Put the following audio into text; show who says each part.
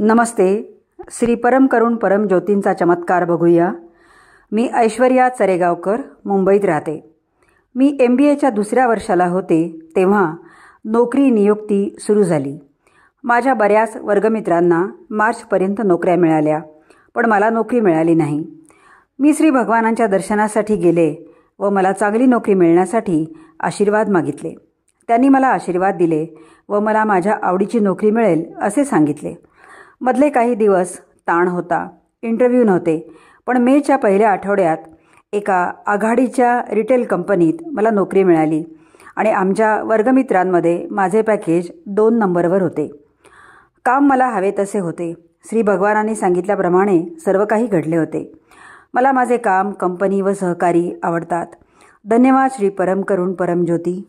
Speaker 1: नमस्ते श्री परम करुण परम ज्योतींचा चमत्कार बघूया मी ऐश्वर्या चरेगावकर मुंबईत राहते मी एम बी एच्या दुसऱ्या वर्षाला होते तेव्हा नोकरी नियुक्ती सुरू झाली माझ्या बऱ्याच वर्गमित्रांना मार्चपर्यंत नोकऱ्या मिळाल्या पण मला नोकरी मिळाली नाही मी श्री भगवानांच्या दर्शनासाठी गेले व मला चांगली नोकरी मिळण्यासाठी आशीर्वाद मागितले त्यांनी मला आशीर्वाद दिले व मला माझ्या आवडीची नोकरी मिळेल असे सांगितले मधले काही दिवस ताण होता इंटरव्ह्यू नव्हते पण मेच्या पहिल्या आठवड्यात एका आघाडीच्या रिटेल कंपनीत मला नोकरी मिळाली आणि आमच्या वर्गमित्रांमध्ये माझे पॅकेज दोन नंबरवर होते काम मला हवे तसे होते श्री भगवानांनी सांगितल्याप्रमाणे सर्व काही घडले होते मला माझे काम कंपनी व सहकारी आवडतात धन्यवाद श्री परम करुण परमज्योती